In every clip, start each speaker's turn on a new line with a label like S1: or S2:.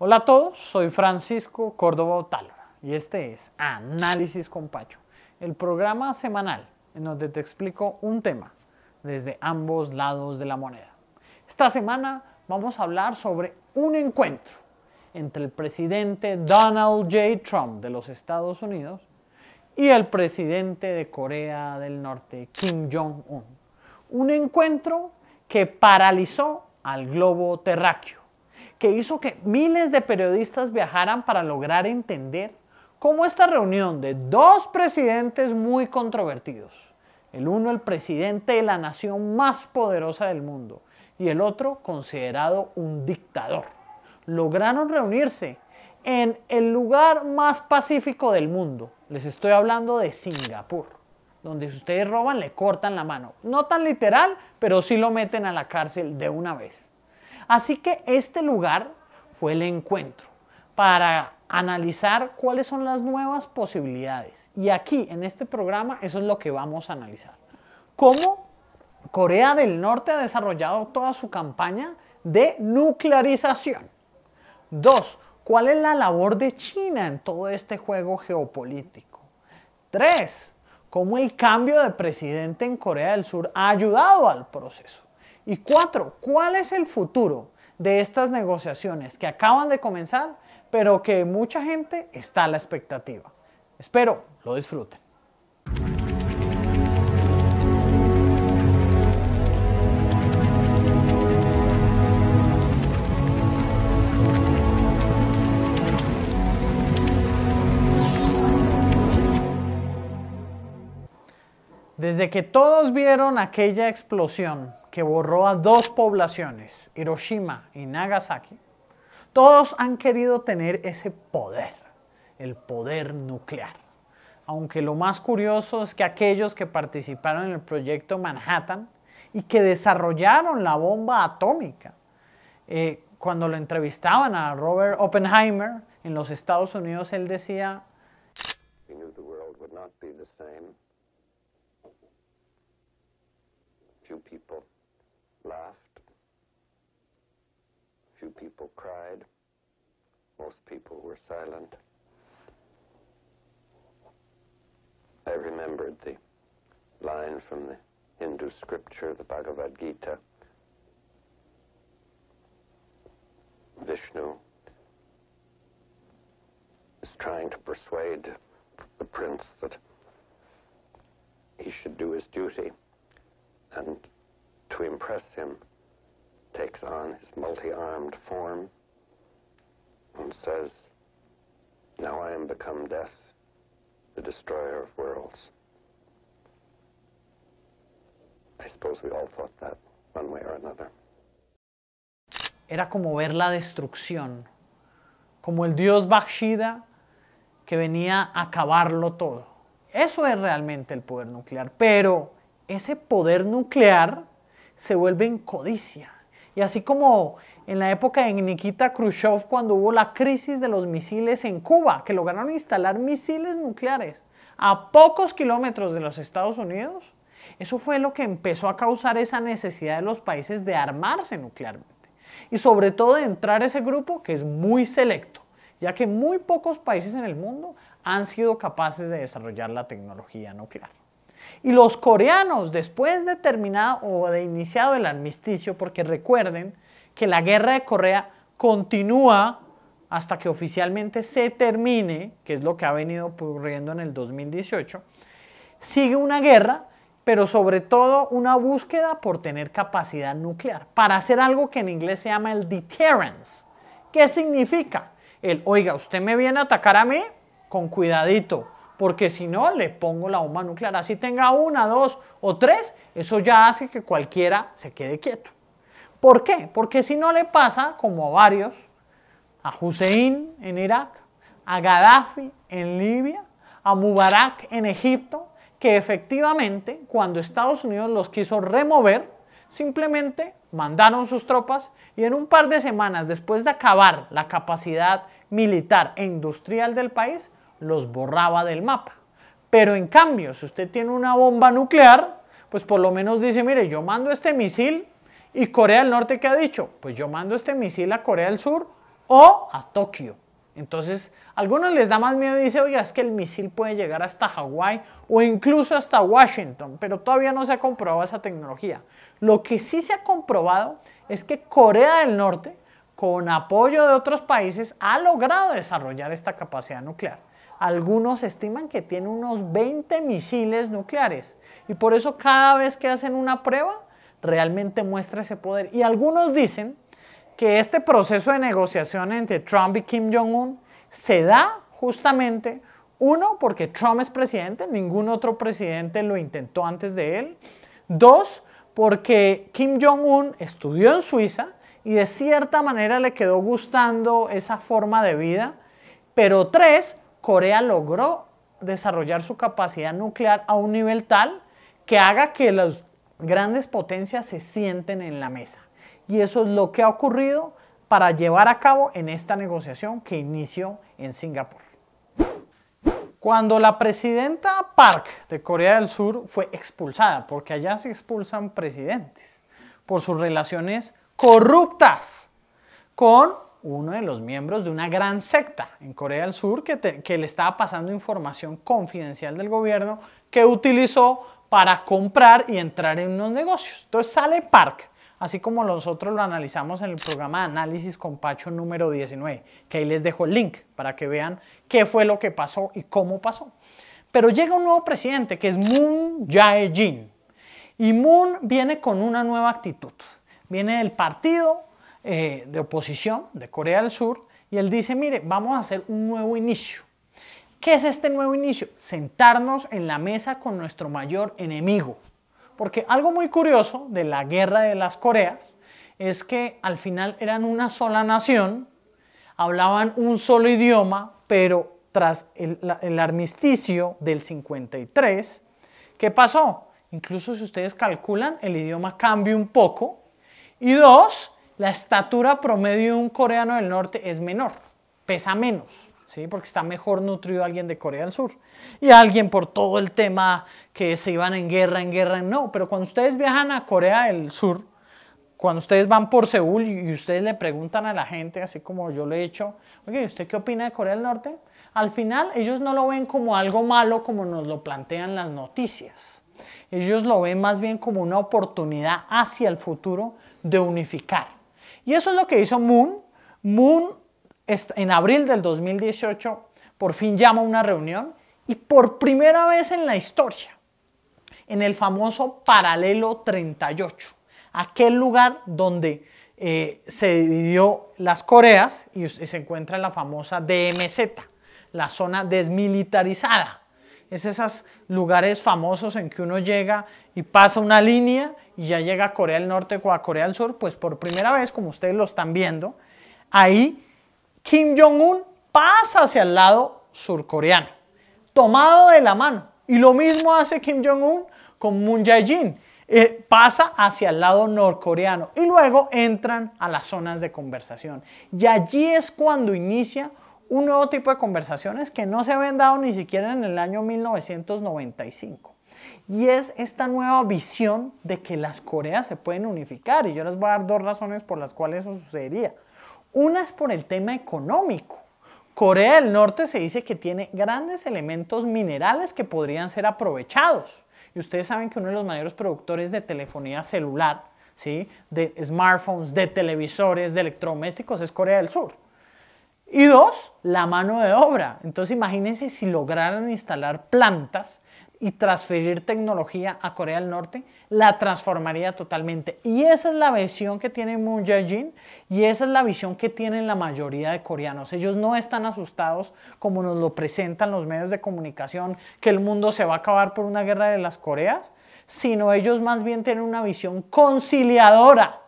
S1: Hola a todos, soy Francisco Córdoba Otálora y este es Análisis con Pacho, el programa semanal en donde te explico un tema desde ambos lados de la moneda. Esta semana vamos a hablar sobre un encuentro entre el presidente Donald J. Trump de los Estados Unidos y el presidente de Corea del Norte, Kim Jong-un. Un encuentro que paralizó al globo terráqueo que hizo que miles de periodistas viajaran para lograr entender cómo esta reunión de dos presidentes muy controvertidos, el uno el presidente de la nación más poderosa del mundo y el otro considerado un dictador, lograron reunirse en el lugar más pacífico del mundo. Les estoy hablando de Singapur, donde si ustedes roban le cortan la mano. No tan literal, pero sí lo meten a la cárcel de una vez. Así que este lugar fue el encuentro para analizar cuáles son las nuevas posibilidades. Y aquí, en este programa, eso es lo que vamos a analizar. Cómo Corea del Norte ha desarrollado toda su campaña de nuclearización. Dos, ¿cuál es la labor de China en todo este juego geopolítico? Tres, ¿cómo el cambio de presidente en Corea del Sur ha ayudado al proceso? Y cuatro, ¿cuál es el futuro de estas negociaciones que acaban de comenzar, pero que mucha gente está a la expectativa? Espero lo disfruten. Desde que todos vieron aquella explosión que borró a dos poblaciones, Hiroshima y Nagasaki, todos han querido tener ese poder, el poder nuclear. Aunque lo más curioso es que aquellos que participaron en el proyecto Manhattan y que desarrollaron la bomba atómica, eh, cuando lo entrevistaban a Robert Oppenheimer en los Estados Unidos, él decía, few people Few people cried. Most people were silent. I remembered the line from the Hindu scripture, the Bhagavad Gita. Vishnu is trying to persuade the prince that he should do his duty and to impress him takes on his multi-armed form and says, Now I am become death, the destroyer of worlds. I suppose we all thought that one way or another. Era como ver la destrucción, como el dios Bakshida que venía a acabarlo todo. Eso es realmente el poder nuclear, pero ese poder nuclear se vuelve en codicia y así como en la época de Nikita Khrushchev, cuando hubo la crisis de los misiles en Cuba, que lograron instalar misiles nucleares a pocos kilómetros de los Estados Unidos, eso fue lo que empezó a causar esa necesidad de los países de armarse nuclearmente. Y sobre todo de entrar a ese grupo que es muy selecto, ya que muy pocos países en el mundo han sido capaces de desarrollar la tecnología nuclear. Y los coreanos, después de terminado o de iniciado el armisticio, porque recuerden que la guerra de Corea continúa hasta que oficialmente se termine, que es lo que ha venido ocurriendo en el 2018, sigue una guerra, pero sobre todo una búsqueda por tener capacidad nuclear, para hacer algo que en inglés se llama el deterrence. ¿Qué significa? El, oiga, usted me viene a atacar a mí, con cuidadito, porque si no le pongo la bomba nuclear. Así tenga una, dos o tres, eso ya hace que cualquiera se quede quieto. ¿Por qué? Porque si no le pasa, como a varios, a Hussein en Irak, a Gaddafi en Libia, a Mubarak en Egipto, que efectivamente cuando Estados Unidos los quiso remover, simplemente mandaron sus tropas y en un par de semanas después de acabar la capacidad militar e industrial del país, los borraba del mapa. Pero en cambio, si usted tiene una bomba nuclear, pues por lo menos dice, mire, yo mando este misil y Corea del Norte, que ha dicho? Pues yo mando este misil a Corea del Sur o a Tokio. Entonces, a algunos les da más miedo y dice, oiga, es que el misil puede llegar hasta Hawái o incluso hasta Washington, pero todavía no se ha comprobado esa tecnología. Lo que sí se ha comprobado es que Corea del Norte, con apoyo de otros países, ha logrado desarrollar esta capacidad nuclear. Algunos estiman que tiene unos 20 misiles nucleares y por eso cada vez que hacen una prueba realmente muestra ese poder. Y algunos dicen que este proceso de negociación entre Trump y Kim Jong-un se da justamente, uno, porque Trump es presidente, ningún otro presidente lo intentó antes de él. Dos, porque Kim Jong-un estudió en Suiza y de cierta manera le quedó gustando esa forma de vida. Pero tres, Corea logró desarrollar su capacidad nuclear a un nivel tal que haga que las grandes potencias se sienten en la mesa. Y eso es lo que ha ocurrido para llevar a cabo en esta negociación que inició en Singapur. Cuando la presidenta Park de Corea del Sur fue expulsada, porque allá se expulsan presidentes, por sus relaciones corruptas con uno de los miembros de una gran secta en Corea del Sur que, le estaba pasando información confidencial del gobierno que utilizó para comprar y entrar en unos negocios. Entonces sale Park, así como nosotros lo analizamos en el programa análisis con Pacho número 19, que ahí les dejo el link para que vean qué fue lo que pasó y cómo pasó. Pero llega un nuevo presidente que es Moon Jae-jin y Moon viene con una nueva actitud. Viene del partido eh, de oposición de Corea del Sur y él dice, mire, vamos a hacer un nuevo inicio. ¿Qué es este nuevo inicio? Sentarnos en la mesa con nuestro mayor enemigo. Porque algo muy curioso de la guerra de las Coreas es que al final eran una sola nación, hablaban un solo idioma, pero tras el, el armisticio del 53, ¿qué pasó? Incluso si ustedes calculan, el idioma cambia un poco. Y dos, la estatura promedio de un coreano del norte es menor, pesa menos, ¿sí? porque está mejor nutrido alguien de Corea del Sur. Y alguien por todo el tema que se iban en guerra, en guerra, no. Pero cuando ustedes viajan a Corea del Sur, cuando ustedes van por Seúl y ustedes le preguntan a la gente, así como yo le he hecho, oye, ¿usted qué opina de Corea del Norte? Al final ellos no lo ven como algo malo como nos lo plantean las noticias. Ellos lo ven más bien como una oportunidad hacia el futuro de unificar. Y eso es lo que hizo Moon. Moon en abril del 2018 por fin llama una reunión y por primera vez en la historia, en el famoso paralelo 38, aquel lugar donde eh, se dividió las Coreas y, se encuentra la famosa DMZ, la zona desmilitarizada. Es esos lugares famosos en que uno llega y pasa una línea y ya llega a Corea del Norte o a Corea del Sur, pues por primera vez, como ustedes lo están viendo, ahí Kim Jong-un pasa hacia el lado surcoreano, tomado de la mano. Y lo mismo hace Kim Jong-un con Moon Jae-in. Eh, pasa hacia el lado norcoreano y luego entran a las zonas de conversación. Y allí es cuando inicia un nuevo tipo de conversaciones que no se habían dado ni siquiera en el año 1995 y es esta nueva visión de que las Coreas se pueden unificar y yo les voy a dar dos razones por las cuales eso sucedería. Una es por el tema económico. Corea del Norte se dice que tiene grandes elementos minerales que podrían ser aprovechados. Y ustedes saben que uno de los mayores productores de telefonía celular, ¿sí? de smartphones, de televisores, de electrodomésticos es Corea del Sur. Y dos, la mano de obra. Entonces imagínense si lograran instalar plantas y transferir tecnología a Corea del Norte, la transformaría totalmente. Y esa es la visión que tiene Moon Jae-in y esa es la visión que tienen la mayoría de coreanos. Ellos no están asustados como nos lo presentan los medios de comunicación, que el mundo se va a acabar por una guerra de las Coreas, sino ellos más bien tienen una visión conciliadora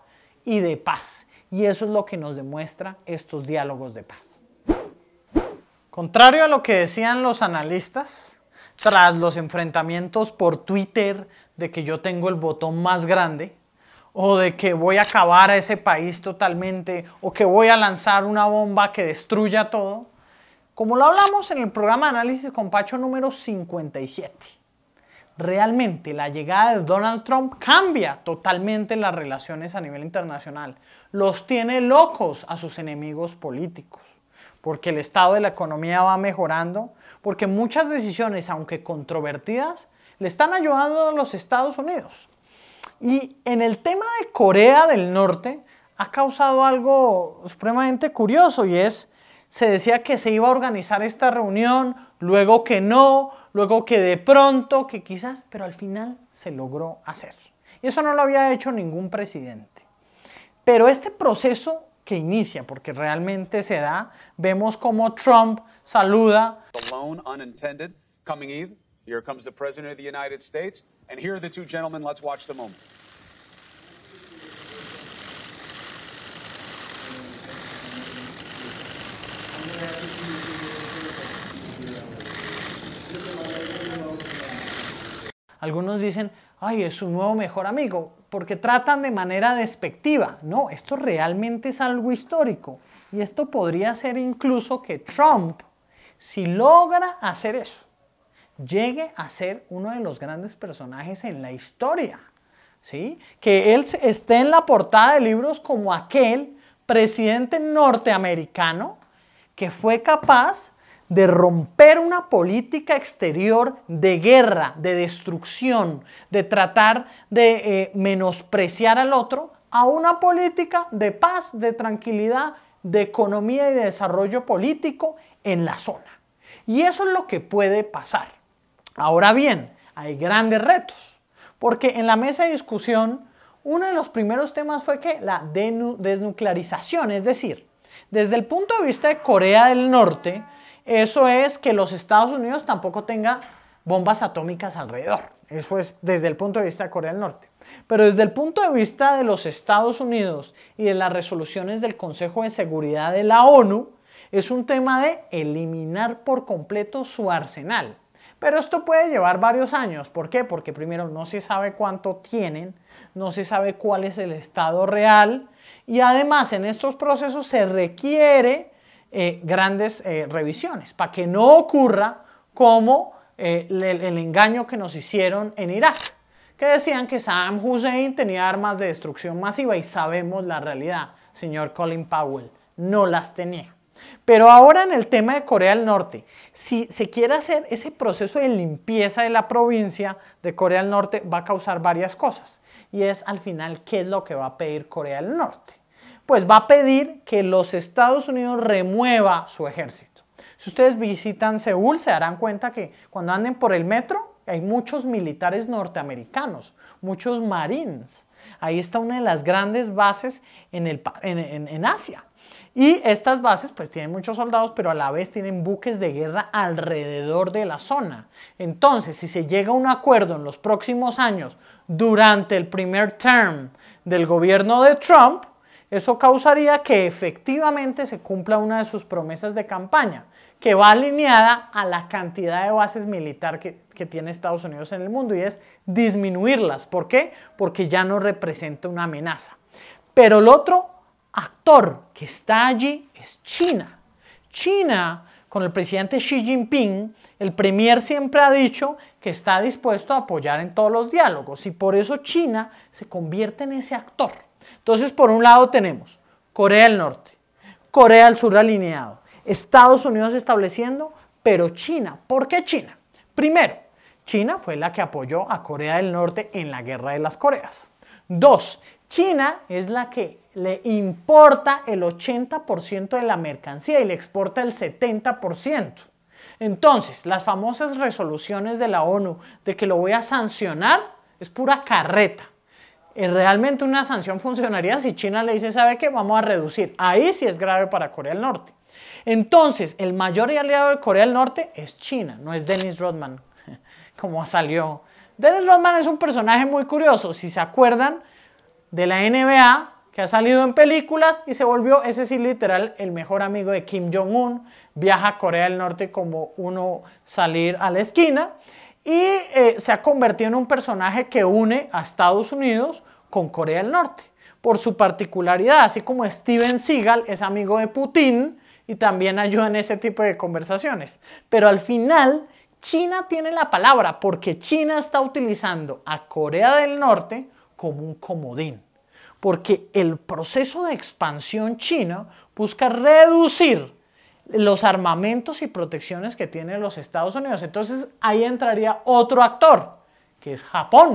S1: y de paz. Y eso es lo que nos demuestra estos diálogos de paz. Contrario a lo que decían los analistas, tras los enfrentamientos por Twitter de que yo tengo el botón más grande, o de que voy a acabar a ese país totalmente, o que voy a lanzar una bomba que destruya todo, como lo hablamos en el programa análisis con Pacho número 57. Realmente la llegada de Donald Trump cambia totalmente las relaciones a nivel internacional. Los tiene locos a sus enemigos políticos, porque el estado de la economía va mejorando, porque muchas decisiones, aunque controvertidas, le están ayudando a los Estados Unidos. Y en el tema de Corea del Norte ha causado algo supremamente curioso y es, se decía que se iba a organizar esta reunión, luego que no, luego que de pronto, que quizás, pero al final se logró hacer. Y eso no lo había hecho ningún presidente. Pero este proceso que inicia, porque realmente se da. Vemos cómo Trump saluda. Alone, unintended, coming Eve. Here comes the President of the United States. And here are the two gentlemen. Let's watch the moment. Algunos dicen, ay, es su nuevo mejor amigo, porque tratan de manera despectiva. No, esto realmente es algo histórico. Y esto podría ser incluso que Trump, si logra hacer eso, llegue a ser uno de los grandes personajes en la historia. ¿sí? Que él esté en la portada de libros como aquel presidente norteamericano que fue capaz de romper una política exterior de guerra, de destrucción, de tratar de eh, menospreciar al otro, a una política de paz, de tranquilidad, de economía y de desarrollo político en la zona. Y eso es lo que puede pasar. Ahora bien, hay grandes retos, porque en la mesa de discusión uno de los primeros temas fue que la desnuclearización, es decir, desde el punto de vista de Corea del Norte, eso es que los Estados Unidos tampoco tenga bombas atómicas alrededor. Eso es desde el punto de vista de Corea del Norte. Pero desde el punto de vista de los Estados Unidos y de las resoluciones del Consejo de Seguridad de la ONU, es un tema de eliminar por completo su arsenal. Pero esto puede llevar varios años. ¿Por qué? Porque primero no se sabe cuánto tienen, no se sabe cuál es el estado real y además en estos procesos se requiere eh, grandes eh, revisiones, para que no ocurra como el, eh, el, engaño que nos hicieron en Irak, que decían que Saddam Hussein tenía armas de destrucción masiva y sabemos la realidad, señor Colin Powell, no las tenía. Pero ahora en el tema de Corea del Norte, si se quiere hacer ese proceso de limpieza de la provincia de Corea del Norte, va a causar varias cosas. Y es al final qué es lo que va a pedir Corea del Norte pues va a pedir que los Estados Unidos remueva su ejército. Si ustedes visitan Seúl, se darán cuenta que cuando anden por el metro hay muchos militares norteamericanos, muchos marines. Ahí está una de las grandes bases en, en, Asia. Y estas bases pues tienen muchos soldados, pero a la vez tienen buques de guerra alrededor de la zona. Entonces, si se llega a un acuerdo en los próximos años, durante el primer term del gobierno de Trump, eso causaría que efectivamente se cumpla una de sus promesas de campaña, que va alineada a la cantidad de bases militar que, tiene Estados Unidos en el mundo y es disminuirlas. ¿Por qué? Porque ya no representa una amenaza. Pero el otro actor que está allí es China. China, con el presidente Xi Jinping, el premier siempre ha dicho que está dispuesto a apoyar en todos los diálogos y por eso China se convierte en ese actor. Entonces, por un lado tenemos Corea del Norte, Corea del Sur alineado, Estados Unidos estableciendo, pero China. ¿Por qué China? Primero, China fue la que apoyó a Corea del Norte en la Guerra de las Coreas. Dos, China es la que le importa el 80% de la mercancía y le exporta el 70%. Entonces, las famosas resoluciones de la ONU de que lo voy a sancionar es pura carreta. Eh, realmente una sanción funcionaría si China le dice, ¿sabe qué? Vamos a reducir. Ahí sí es grave para Corea del Norte. Entonces, el mayor aliado de Corea del Norte es China, no es Dennis Rodman, como salió. Dennis Rodman es un personaje muy curioso, si se acuerdan de la NBA, que ha salido en películas y se volvió, ese sí literal, el mejor amigo de Kim Jong-un. Viaja a Corea del Norte como uno salir a la esquina y eh, se ha convertido en un personaje que une a Estados Unidos con Corea del Norte, por su particularidad, así como Steven Seagal es amigo de Putin y también ayuda en ese tipo de conversaciones. Pero al final, China tiene la palabra porque China está utilizando a Corea del Norte como un comodín, porque el proceso de expansión china busca reducir los armamentos y protecciones que tienen los Estados Unidos. Entonces ahí entraría otro actor, que es Japón.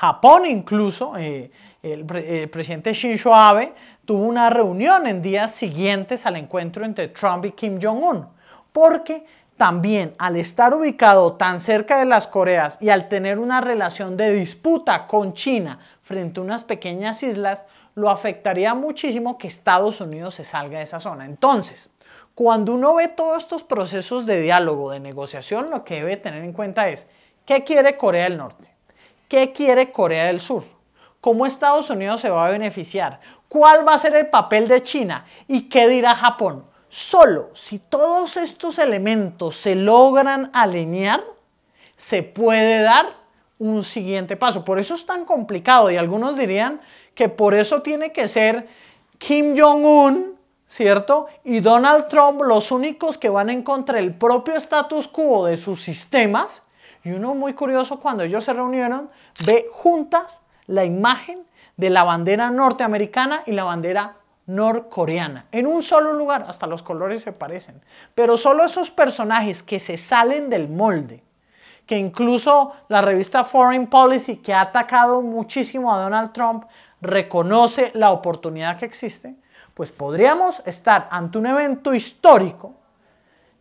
S1: Japón incluso, eh, el, el, eh, presidente Shinzo Abe tuvo una reunión en días siguientes al encuentro entre Trump y Kim Jong-un, porque también al estar ubicado tan cerca de las Coreas y al tener una relación de disputa con China frente a unas pequeñas islas, lo afectaría muchísimo que Estados Unidos se salga de esa zona. Entonces, cuando uno ve todos estos procesos de diálogo, de negociación, lo que debe tener en cuenta es, ¿qué quiere Corea del Norte? ¿Qué quiere Corea del Sur? ¿Cómo Estados Unidos se va a beneficiar? ¿Cuál va a ser el papel de China? ¿Y qué dirá Japón? Solo si todos estos elementos se logran alinear, se puede dar un siguiente paso. Por eso es tan complicado y algunos dirían que por eso tiene que ser Kim Jong-un, ¿cierto? Y Donald Trump los únicos que van en contra el propio status quo de sus sistemas y uno muy curioso, cuando ellos se reunieron, ve juntas la imagen de la bandera norteamericana y la bandera norcoreana, en un solo lugar, hasta los colores se parecen, pero solo esos personajes que se salen del molde, que incluso la revista Foreign Policy, que ha atacado muchísimo a Donald Trump, reconoce la oportunidad que existe, pues podríamos estar ante un evento histórico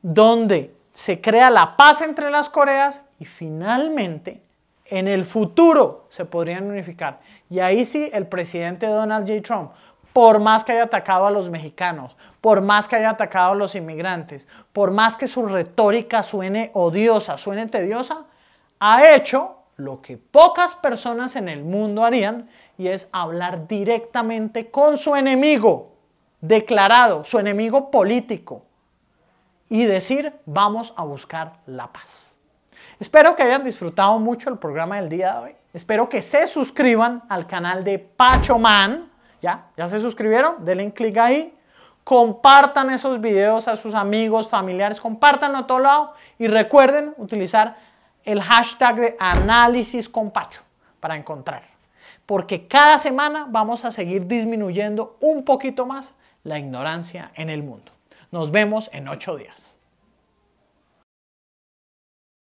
S1: donde se crea la paz entre las Coreas, y finalmente en el futuro se podrían unificar. Y ahí sí el presidente Donald J. Trump, por más que haya atacado a los mexicanos, por más que haya atacado a los inmigrantes, por más que su retórica suene odiosa, suene tediosa, ha hecho lo que pocas personas en el mundo harían y es hablar directamente con su enemigo declarado, su enemigo político, y decir, vamos a buscar la paz. Espero que hayan disfrutado mucho el programa del día de hoy. Espero que se suscriban al canal de Man. ¿Ya? ¿Ya se suscribieron? Denle clic ahí. Compartan esos videos a sus amigos, familiares, compártanlo a todo lado y recuerden utilizar el hashtag de análisis con Pacho para encontrar. Porque cada semana vamos a seguir disminuyendo un poquito más la ignorancia en el mundo. Nos vemos en ocho días.